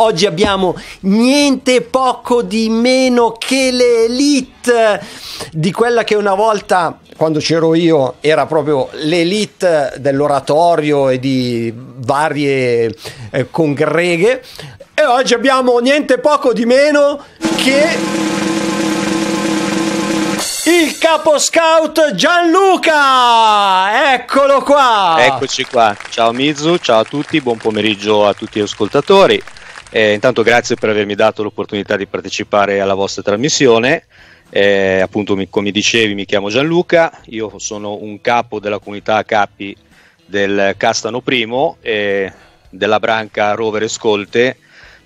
oggi abbiamo niente poco di meno che l'elite di quella che una volta quando c'ero io era proprio l'elite dell'oratorio e di varie eh, congreghe e oggi abbiamo niente poco di meno che il capo scout Gianluca! Eccolo qua! Eccoci qua. Ciao Mizu, ciao a tutti, buon pomeriggio a tutti gli ascoltatori. Eh, intanto grazie per avermi dato l'opportunità di partecipare alla vostra trasmissione. Eh, appunto, mi, come dicevi, mi chiamo Gianluca, io sono un capo della comunità capi del Castano I e della branca Rover Escolte,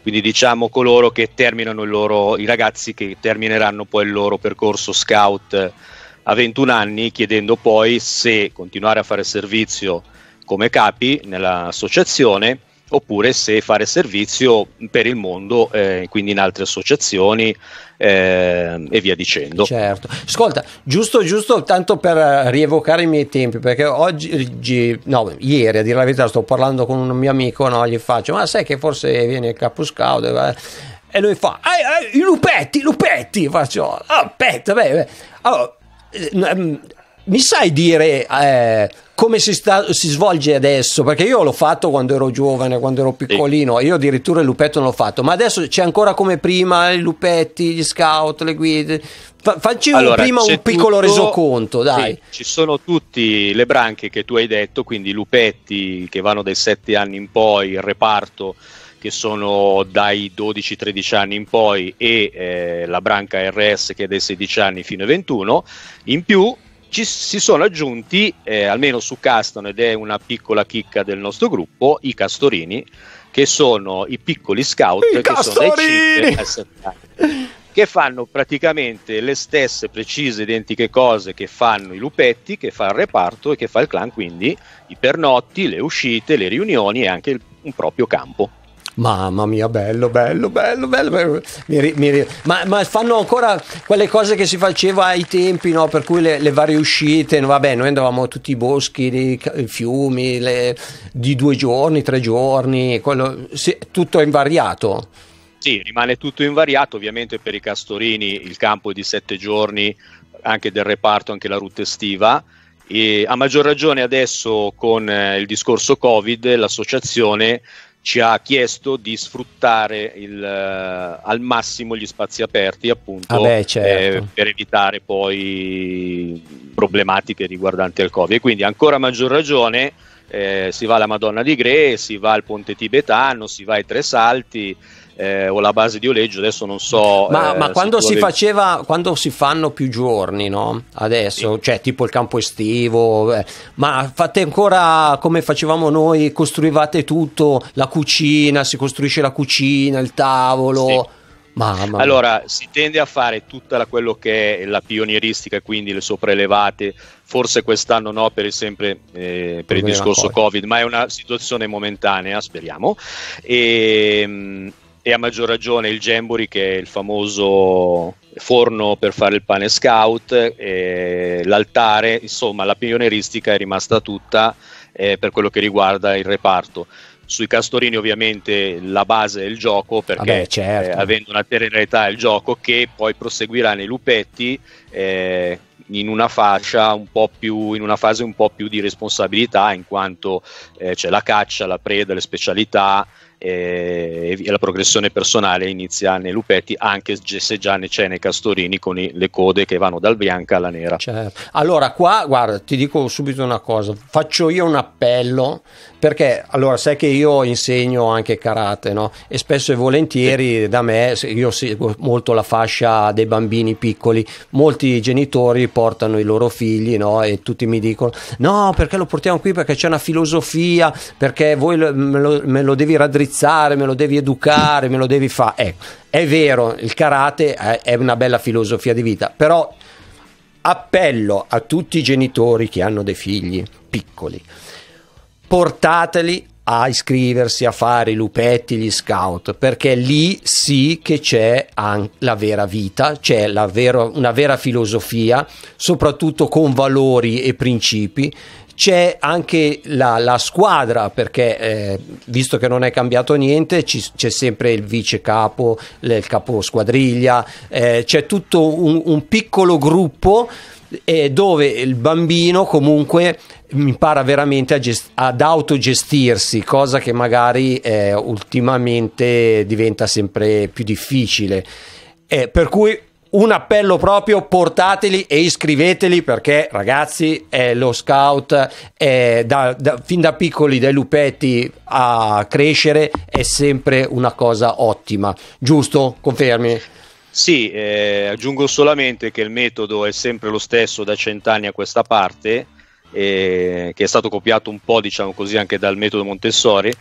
quindi diciamo coloro che terminano il loro, i ragazzi che termineranno poi il loro percorso scout a 21 anni, chiedendo poi se continuare a fare servizio come capi nell'associazione oppure se fare servizio per il mondo, eh, quindi in altre associazioni eh, e via dicendo. Certo, ascolta, giusto, giusto, tanto per rievocare i miei tempi, perché oggi, no, ieri a dire la verità sto parlando con un mio amico, no, gli faccio, ma sai che forse viene il capo scout? Eh? E lui fa, i lupetti, i lupetti, faccio, ah, aspetta, beh, beh. Allora, eh, mi sai dire eh, come si, sta, si, svolge adesso? Perché io l'ho fatto quando ero giovane, quando ero piccolino, io addirittura il lupetto non l'ho fatto, ma adesso c'è ancora come prima i lupetti, gli scout, le guide. Fa, facci allora, prima un piccolo tutto, resoconto, dai. Sì, ci sono tutte le branche che tu hai detto, quindi i lupetti che vanno dai 7 anni in poi, il reparto che sono dai 12-13 anni in poi e eh, la branca RS che è dai 16 anni fino ai 21. In più ci, si sono aggiunti, eh, almeno su Castano, ed è una piccola chicca del nostro gruppo, i Castorini, che sono i piccoli scout I che Castorini! sono dai 5 ai 7 anni, che fanno praticamente le stesse precise identiche cose che fanno i lupetti, che fa il reparto e che fa il clan, quindi i pernotti, le uscite, le riunioni e anche il, un proprio campo. Mamma mia, bello, bello, bello, bello. bello. Mi, mi, ma, ma, fanno ancora quelle cose che si faceva ai tempi, no? per cui le, le varie uscite, vabbè, noi andavamo tutti i boschi, i fiumi, le, di due giorni, tre giorni, quello, sì, tutto è invariato. Sì, rimane tutto invariato, ovviamente per i castorini il campo è di sette giorni, anche del reparto, anche la route estiva. E a maggior ragione adesso con eh, il discorso Covid l'associazione ci ha chiesto di sfruttare il, eh, al massimo gli spazi aperti appunto ah beh, certo. eh, per evitare poi problematiche riguardanti il Covid. E quindi ancora maggior ragione eh, si va alla Madonna di Gre, si va al Ponte Tibetano, si va ai Tre Salti, eh, o la base di oleggio, adesso non so. Ma, eh, ma quando si avevi... faceva, quando si fanno più giorni, no? Adesso, sì. cioè tipo il campo estivo, eh, ma fate ancora come facevamo noi, costruivate tutto, la cucina, si costruisce la cucina, il tavolo. Sì. Mamma allora, si tende a fare tutta la, quello che è la pionieristica, quindi le sopraelevate, forse quest'anno no per il, sempre, eh, per il discorso Covid, ma è una situazione momentanea, speriamo. E, ehm, e a maggior ragione il Jamboree che è il famoso forno per fare il pane scout, l'altare, insomma la pionieristica è rimasta tutta eh, per quello che riguarda il reparto. Sui Castorini ovviamente la base è il gioco perché Vabbè, certo. eh, avendo una terrenità è il gioco che poi proseguirà nei lupetti eh, in una fascia un po' più in una fase un po' più di responsabilità in quanto eh, c'è la caccia, la preda, le specialità e, la progressione personale inizia nei lupetti anche se già ne c'è nei castorini con i, le code che vanno dal bianco alla nera certo. allora qua guarda ti dico subito una cosa faccio io un appello perché allora sai che io insegno anche karate, no? E spesso e volentieri sì. da me io seguo molto la fascia dei bambini piccoli. Molti genitori portano i loro figli, no? E tutti mi dicono: no, perché lo portiamo qui? Perché c'è una filosofia, perché voi me lo, me lo devi raddrizzare, me lo devi educare, me lo devi fare. Ecco, è vero, il karate è una bella filosofia di vita, però appello a tutti i genitori che hanno dei figli piccoli portateli a iscriversi, a fare i lupetti, gli scout, perché lì sì che c'è la vera vita, c'è vera, una vera filosofia, soprattutto con valori e principi. C'è anche la, la squadra, perché eh, visto che non è cambiato niente, ci, c'è sempre il vice capo, il capo squadriglia, eh, c'è tutto un, un piccolo gruppo eh, dove il bambino comunque impara veramente gest- ad autogestirsi, cosa che magari eh, ultimamente diventa sempre più difficile. Eh, per cui un appello proprio, portateli e iscriveteli perché ragazzi eh, lo scout eh, da, da, fin da piccoli dai lupetti a crescere è sempre una cosa ottima, giusto? Confermi? Sì, eh, aggiungo solamente che il metodo è sempre lo stesso da cent'anni a questa parte, eh, che è stato copiato un po', diciamo così, anche dal metodo Montessori,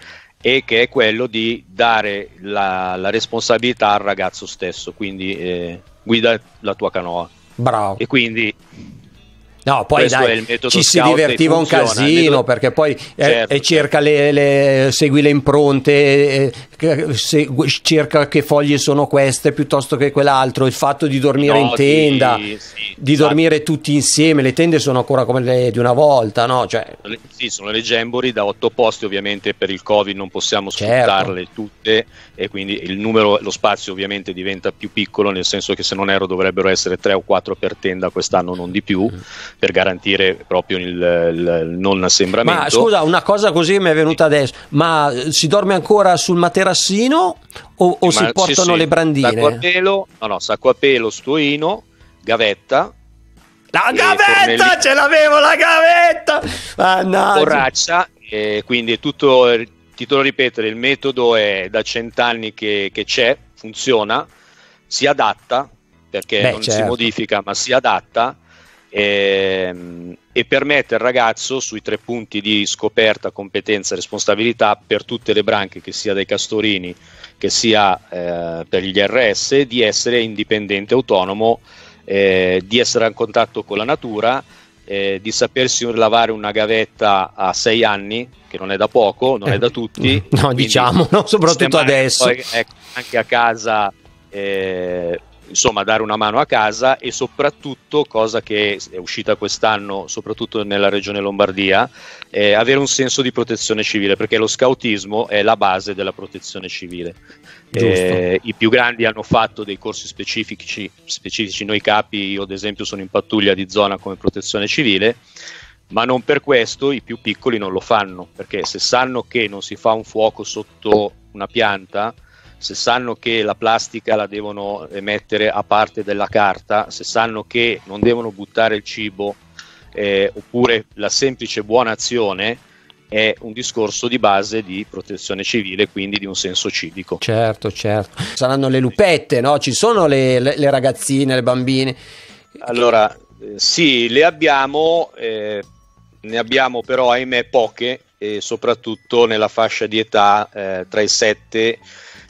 e che è quello di dare la, la responsabilità al ragazzo stesso, quindi eh, guida la tua canoa. Bravo. E quindi No, poi dai, ci si divertiva un casino metodo... perché poi certo, eh, certo. cerca le, le, segui le impronte, eh, se, cerca che foglie sono queste piuttosto che quell'altro, il fatto di dormire no, in tenda, sì, sì, di esatto. dormire tutti insieme, le tende sono ancora come le di una volta, no? Cioè... Sì, sono le gembori da otto posti, ovviamente per il Covid non possiamo certo. sfruttarle certo. tutte e quindi il numero, lo spazio ovviamente diventa più piccolo, nel senso che se non ero dovrebbero essere tre o quattro per tenda quest'anno, non di più, mm. per garantire proprio il, il non assembramento. Ma scusa, una cosa così mi è venuta adesso, ma si dorme ancora sul materasso? Bassino o, o si portano sì, sì. le brandine? Sacquapelo, no, no, Sacquapelo, Stuino, Gavetta. La gavetta! Ce l'avevo la gavetta! Mannaggia. Borraccia, e quindi tutto, ti torno ripetere, il metodo è da cent'anni che, che c'è, funziona, si adatta, perché Beh, non certo. si modifica, ma si adatta. E, ehm, e permette al ragazzo sui tre punti di scoperta, competenza e responsabilità per tutte le branche, che sia dai castorini, che sia eh, per gli RS, di essere indipendente, autonomo, eh, di essere a contatto con la natura, eh, di sapersi lavare una gavetta a sei anni, che non è da poco, non è eh, da tutti. No, diciamo, no, soprattutto adesso. Poi, ecco, anche a casa eh, insomma dare una mano a casa e soprattutto, cosa che è uscita quest'anno soprattutto nella regione Lombardia, eh, avere un senso di protezione civile perché lo scautismo è la base della protezione civile. Eh, I più grandi hanno fatto dei corsi specifici, specifici, noi capi, io ad esempio sono in pattuglia di zona come protezione civile, ma non per questo i più piccoli non lo fanno perché se sanno che non si fa un fuoco sotto una pianta, se sanno che la plastica la devono mettere a parte della carta, se sanno che non devono buttare il cibo eh, oppure la semplice buona azione è un discorso di base di protezione civile, quindi di un senso civico. Certo, certo. Saranno le lupette, no? Ci sono le, le, le ragazzine, le bambine. Allora, eh, sì, le abbiamo, eh, ne abbiamo però ahimè poche, e soprattutto nella fascia di età eh, tra i 7 e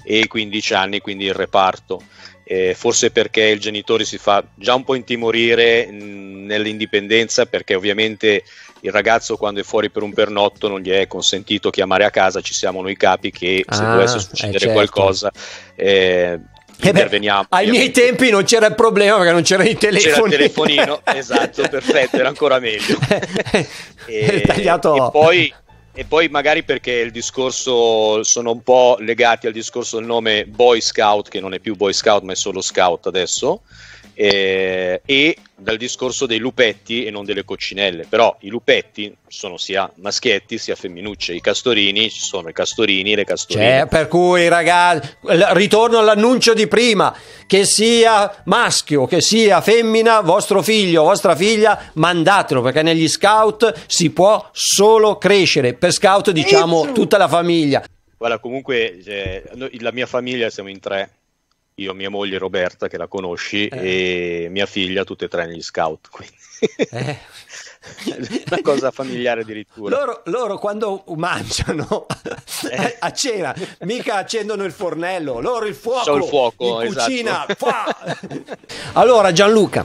e 15 anni, quindi il reparto. Eh, forse perché il genitore si fa già un po' intimorire mh, mm, nell'indipendenza, perché ovviamente il ragazzo quando è fuori per un pernotto non gli è consentito chiamare a casa, ci siamo noi capi che se ah, dovesse succedere eh, certo. qualcosa eh, interveniamo. Eh beh, ai miei tempi non c'era il problema perché non c'era il telefono. C'era il telefonino, esatto, perfetto, era ancora meglio. e, tagliato. E poi e poi magari perché il discorso sono un po' legati al discorso del nome Boy Scout, che non è più Boy Scout ma è solo Scout adesso, eh, e dal discorso dei lupetti e non delle coccinelle, però i lupetti sono sia maschietti sia femminucce, i castorini ci sono i castorini e le castorine. Cioè, per cui ragazzi, ritorno all'annuncio di prima, che sia maschio, che sia femmina, vostro figlio, vostra figlia, mandatelo perché negli scout si può solo crescere, per scout diciamo ecco. tutta la famiglia. Guarda, comunque eh, noi, la mia famiglia siamo in tre, io, mia moglie Roberta, che la conosci, eh. e mia figlia, tutte e tre negli scout. Quindi. Eh. Una cosa familiare addirittura. Loro, loro quando mangiano eh. a cena, mica accendono il fornello, loro il fuoco. il fuoco, in esatto. cucina. Fa. Allora Gianluca,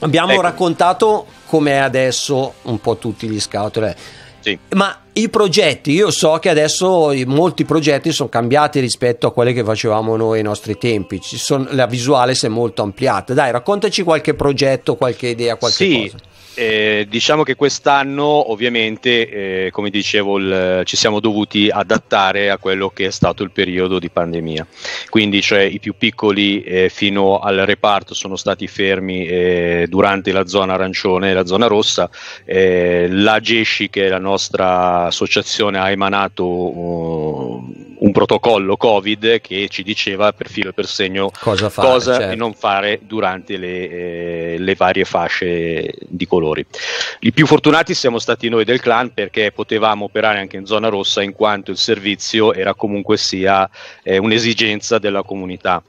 abbiamo ecco. raccontato com'è adesso un po' tutti gli scout. Cioè, sì. Ma i progetti, io so che adesso molti progetti sono cambiati rispetto a quelli che facevamo noi ai nostri tempi, sono, la visuale si è molto ampliata. Dai, raccontaci qualche progetto, qualche idea, qualche sì. cosa. Eh, diciamo che quest'anno ovviamente, eh, come dicevo, il, ci siamo dovuti adattare a quello che è stato il periodo di pandemia. Quindi cioè, i più piccoli eh, fino al reparto sono stati fermi eh, durante la zona arancione e la zona rossa. Eh, la GESCI, che è la nostra associazione, ha emanato uh, protocollo Covid che ci diceva per filo e per segno cosa, fare, cosa certo. e non fare durante le, eh, le, varie fasce di colori. I più fortunati siamo stati noi del clan perché potevamo operare anche in zona rossa in quanto il servizio era comunque sia eh, un'esigenza della comunità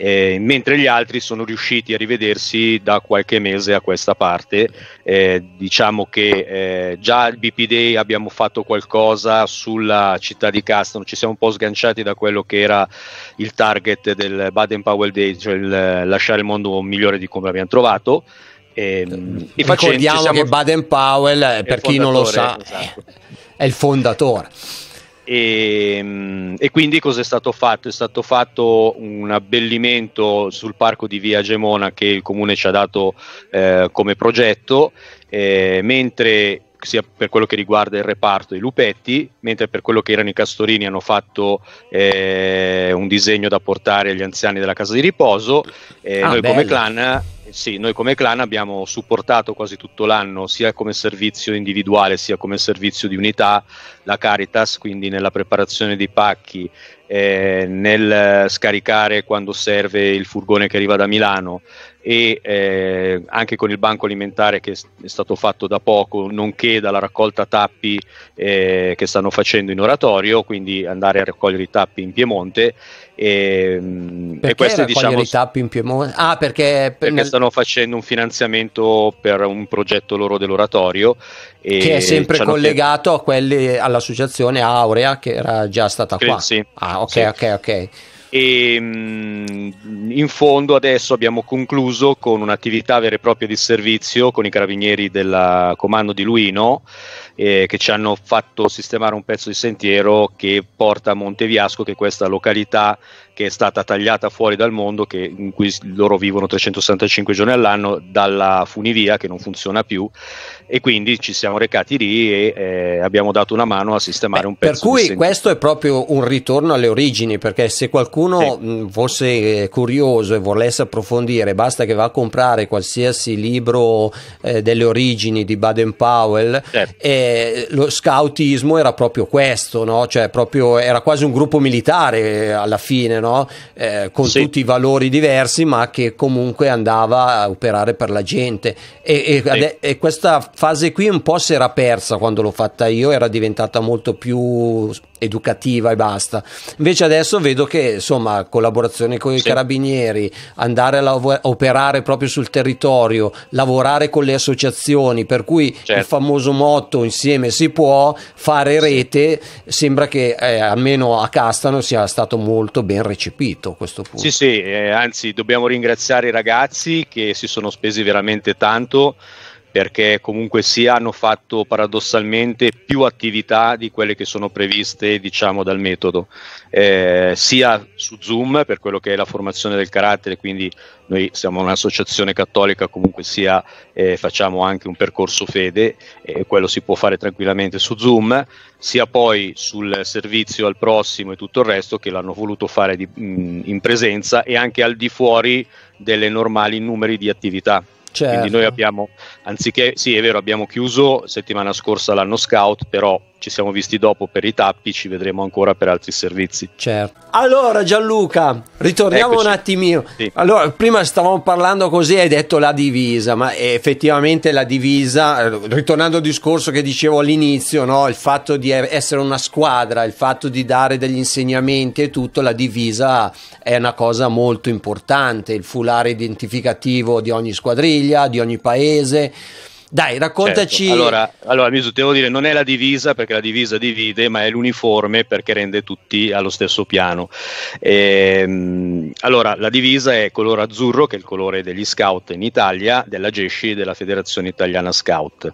eh, mentre gli altri sono riusciti a rivedersi da qualche mese a questa parte. Eh, diciamo che eh, già al BP Day abbiamo fatto qualcosa sulla città di Castano, ci siamo un po' sganciati da quello che era il target del Baden Powell Day, cioè il, eh, lasciare il mondo migliore di come l'abbiamo trovato. E, ehm, e Ricordiamo facendo, che Baden Powell, eh, per chi non lo sa, esatto. è il fondatore. E, ehm, e, quindi cosa è stato fatto? È stato fatto un abbellimento sul parco di via Gemona che il comune ci ha dato eh, come progetto, eh, mentre sia per quello che riguarda il reparto i lupetti, mentre per quello che erano i castorini hanno fatto eh, un disegno da portare agli anziani della casa di riposo. Eh, ah, noi bello. come clan sì, noi come clan abbiamo supportato quasi tutto l'anno, sia come servizio individuale sia come servizio di unità, la Caritas, quindi nella preparazione dei pacchi, eh, nel scaricare quando serve il furgone che arriva da Milano e eh, anche con il banco alimentare che è stato fatto da poco, nonché dalla raccolta tappi eh, che stanno facendo in oratorio, quindi andare a raccogliere i tappi in Piemonte Ehm, e, perché e queste, diciamo, i tappi in Piemonte? Ah, perché, perché nel... stanno facendo un finanziamento per un progetto loro dell'oratorio. che è sempre collegato che... a quelli, all'associazione Aurea che era già stata Credo, qua. Sì. Ah, ok, sì. ok, ok e mm, in fondo adesso abbiamo concluso con un'attività vera e propria di servizio con i carabinieri del comando di Luino eh, che ci hanno fatto sistemare un pezzo di sentiero che porta a Monteviasco che è questa località che è stata tagliata fuori dal mondo che, in cui loro vivono 365 giorni all'anno dalla funivia che non funziona più e quindi ci siamo recati lì e eh, abbiamo dato una mano a sistemare Beh, un pezzo di sentiero per cui questo è proprio un ritorno alle origini perché se qualcuno qualcuno sì. Mm, fosse eh, curioso e volesse approfondire, basta che va a comprare qualsiasi libro eh, delle origini di Baden Powell, certo. eh, lo scoutismo era proprio questo, no? cioè, proprio, era quasi un gruppo militare eh, alla fine, no? eh, con sì. tutti i valori diversi, ma che comunque andava a operare per la gente. E, e, sì. e questa fase qui un po' si era persa quando l'ho fatta io, era diventata molto più educativa e basta. Invece adesso vedo che insomma collaborazione con i carabinieri, andare a lav- operare proprio sul territorio, lavorare con le associazioni, per cui certo. il famoso motto insieme si può fare rete, sembra che eh, almeno a Castano sia stato molto ben recepito questo punto. Sì, sì, eh, anzi dobbiamo ringraziare i ragazzi che si sono spesi veramente tanto perché comunque si hanno fatto paradossalmente più attività di quelle che sono previste diciamo dal metodo eh, sia su Zoom per quello che è la formazione del carattere quindi noi siamo un'associazione cattolica comunque sia eh, facciamo anche un percorso fede e quello si può fare tranquillamente su Zoom sia poi sul servizio al prossimo e tutto il resto che l'hanno voluto fare di, mm, in presenza e anche al di fuori delle normali numeri di attività Certo. Quindi noi abbiamo, anziché, sì è vero, abbiamo chiuso settimana scorsa l'anno scout, però ci siamo visti dopo per i tappi, ci vedremo ancora per altri servizi. Certo. Allora Gianluca, ritorniamo Eccoci. un attimino. Sì. Allora, prima stavamo parlando così, hai detto la divisa, ma effettivamente la divisa, eh, ritornando al discorso che dicevo all'inizio, no? il fatto di er-, essere una squadra, il fatto di dare degli insegnamenti e tutto, la divisa è una cosa molto importante, il fulare identificativo di ogni squadriglia famiglia, di ogni paese. Dai, raccontaci. Certo. Allora, allora, Miso, devo dire, non è la divisa perché la divisa divide, ma è l'uniforme perché rende tutti allo stesso piano. E, ehm, allora, la divisa è colore azzurro, che è il colore degli scout in Italia, della GESCI della Federazione Italiana Scout.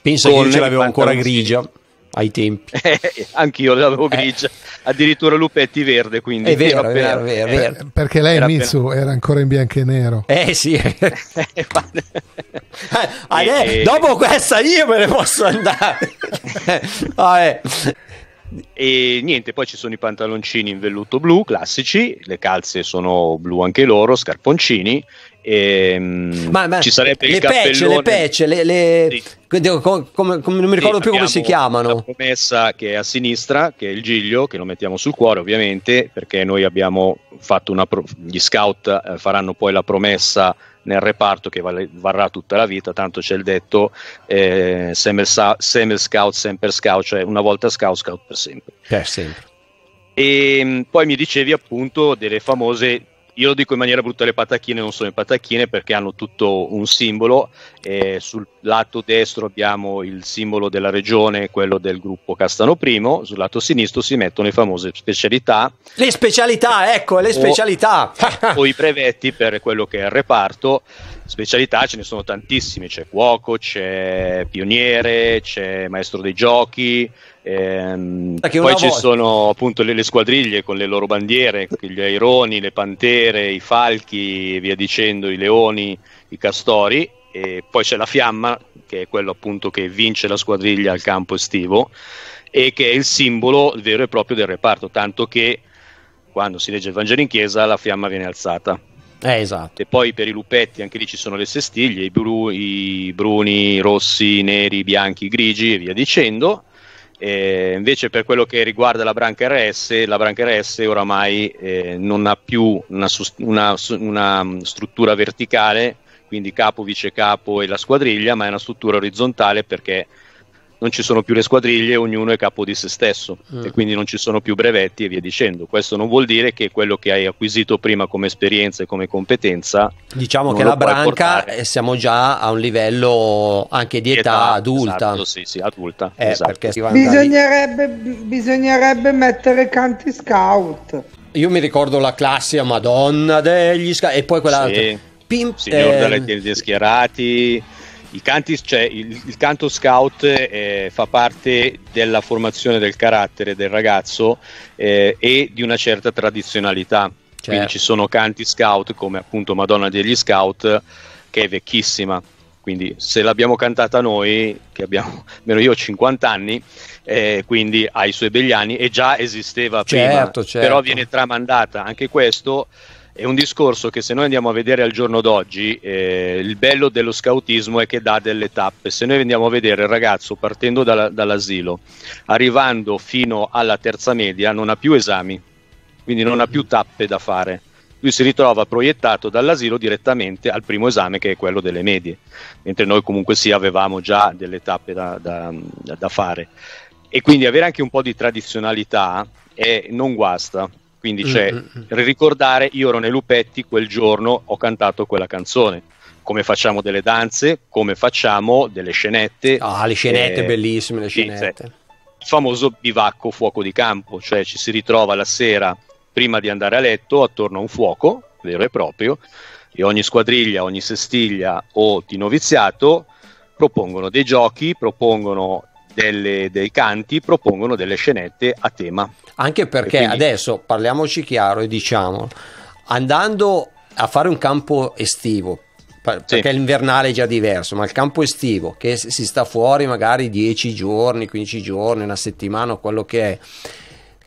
Penso Con che io ce l'avevo ancora grigia ai tempi. Eh, anch'io l'avevo eh. grigia, eh. addirittura Lupetti verde, quindi è vero, appena... è vero, vero, eh, perché lei era Mitsu appena... era ancora in bianco e nero. Eh sì. Adè, eh, eh, dopo questa io me ne posso andare. Vabbè. E niente, poi ci sono i pantaloncini in velluto blu classici, le calze sono blu anche loro, scarponcini e, ehm, ma, ma, ci sarebbe le il pece, le pece, le, le... Sì. Com, com, non mi ricordo sì, più come si chiamano. La promessa che è a sinistra, che è il Giglio, che lo mettiamo sul cuore ovviamente, perché noi abbiamo fatto una pro- gli scout eh, faranno poi la promessa nel reparto che vale, varrà tutta la vita, tanto c'è il detto eh, sempre, scout, sempre scout, cioè una volta scout, scout per sempre. Per sempre. E ehm, poi mi dicevi appunto delle famose io lo dico in maniera brutta, le patacchine non sono le patacchine perché hanno tutto un simbolo. Eh, sul lato destro abbiamo il simbolo della regione, quello del gruppo Castano Primo. sul lato sinistro si mettono le famose specialità. Le specialità, ecco, le o, specialità. o i brevetti per quello che è il reparto. Specialità ce ne sono tantissime, c'è cuoco, c'è pioniere, c'è maestro dei giochi, Ehm, poi volta... ci sono appunto le, le, squadriglie con le loro bandiere, gli aironi, le pantere, i falchi, via dicendo, i leoni, i castori. E poi c'è la fiamma, che è quello appunto che vince la squadriglia al campo estivo e che è il simbolo vero e proprio del reparto, tanto che quando si legge il Vangelo in chiesa la fiamma viene alzata. Eh, esatto. E poi per i lupetti anche lì ci sono le sestiglie, i, bru- i bruni, i rossi, i neri, i bianchi, i grigi e via dicendo. Eh, invece per quello che riguarda la branca RS, la branca RS oramai eh, non ha più una, una, una, mm, struttura verticale, quindi capo, vice capo e la squadriglia, ma è una struttura orizzontale perché non ci sono più le squadriglie, ognuno è capo di se stesso mm. e quindi non ci sono più brevetti e via dicendo. Questo non vuol dire che quello che hai acquisito prima come esperienza e come competenza. Diciamo che la branca eh, siamo già a un livello anche di, di età, età, adulta. Esatto, sì, sì, adulta. Eh, esatto. bisognerebbe, bisognerebbe mettere canti scout. Io mi ricordo la classica Madonna degli scout e poi quell'altra. Sì. Pim, Signor eh, delle schierati il, canti, cioè, il, il canto scout eh, fa parte della formazione del carattere del ragazzo eh, e di una certa tradizionalità. Certo. Quindi ci sono canti scout come appunto Madonna degli Scout che è vecchissima. Quindi se l'abbiamo cantata noi, che abbiamo, almeno io ho 50 anni, eh, quindi i suoi begli anni, e già esisteva certo, prima, certo. però viene tramandata. Anche questo è un discorso che se noi andiamo a vedere al giorno d'oggi, eh, il bello dello scautismo è che dà delle tappe. Se noi andiamo a vedere il ragazzo partendo dalla, dall'asilo, arrivando fino alla terza media, non ha più esami, quindi non ha più tappe da fare. Lui si ritrova proiettato dall'asilo direttamente al primo esame che è quello delle medie, mentre noi comunque sì avevamo già delle tappe da, da, da fare. E quindi avere anche un po' di tradizionalità eh, non guasta, quindi mm, c'è mm, mm. ricordare, io ero nei lupetti quel giorno, ho cantato quella canzone. Come facciamo delle danze, come facciamo delle scenette. Ah, le scenette eh, bellissime, le cioè, scenette. Sì, il famoso bivacco fuoco di campo, cioè ci si ritrova la sera prima di andare a letto attorno a un fuoco vero e proprio e ogni squadriglia, ogni sestiglia o di noviziato propongono dei giochi, propongono delle, dei canti propongono delle scenette a tema. Anche perché quindi... adesso parliamoci chiaro e diciamo, andando a fare un campo estivo, perché sì. l'invernale è già diverso, ma il campo estivo che si sta fuori magari 10 giorni, 15 giorni, una settimana, quello che è,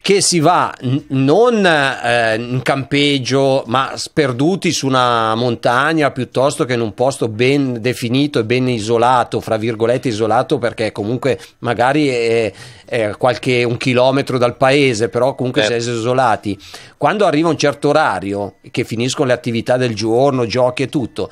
che si va n- non eh, in campeggio, ma sperduti su una montagna piuttosto che in un posto ben definito e ben isolato, fra virgolette isolato, perché comunque magari è, è qualche un chilometro dal paese, però comunque certo. si è certo. isolati. Quando arriva un certo orario, che finiscono le attività del giorno, giochi e tutto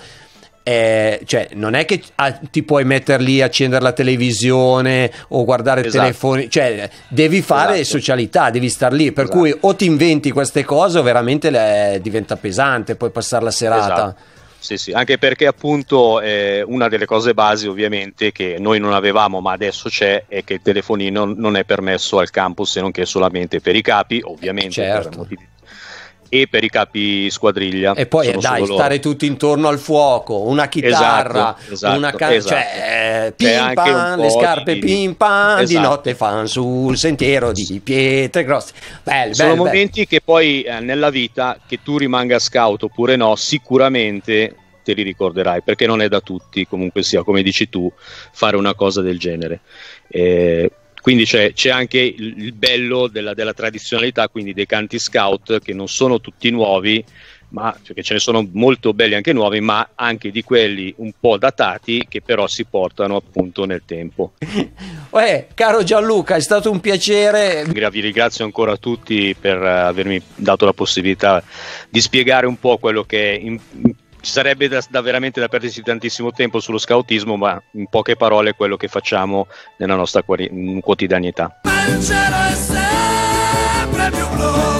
eh, cioè, non è che ah, ti puoi mettere lì, accendere la televisione o guardare esatto. telefoni, cioè devi fare esatto. socialità, devi star lì. Per esatto. cui o ti inventi queste cose o veramente le, eh, diventa pesante puoi passare la serata. Esatto. Sì, sì, anche perché appunto eh, una delle cose basi ovviamente che noi non avevamo ma adesso c'è è che il telefonino non è permesso al campus se non che solamente per i capi, ovviamente certo. per motivi e per i capi squadriglia. E poi eh, dai, stare tutti intorno al fuoco, una esatto, chitarra, esatto, esatto, una can- esatto. cioè eh, pimpan, le scarpe di... pimpan, esatto. di notte fan sul sentiero di pietre grosse. Bel, Sono bel, momenti bel. che poi eh, nella vita, che tu rimanga scout oppure no, sicuramente te li ricorderai perché non è da tutti comunque sia come dici tu fare una cosa del genere eh, quindi c'è, c'è anche il, il bello della, della, tradizionalità, quindi dei canti scout che non sono tutti nuovi, ma perché ce ne sono molto belli anche nuovi, ma anche di quelli un po' datati che però si portano appunto nel tempo. Uè, eh, caro Gianluca, è stato un piacere. Vi ringrazio ancora a tutti per eh, avermi dato la possibilità di spiegare un po' quello che in, in ci sarebbe da, da, veramente da perdersi tantissimo tempo sullo scautismo, ma in poche parole è quello che facciamo nella nostra quotidianità. Il cielo è sempre più blu.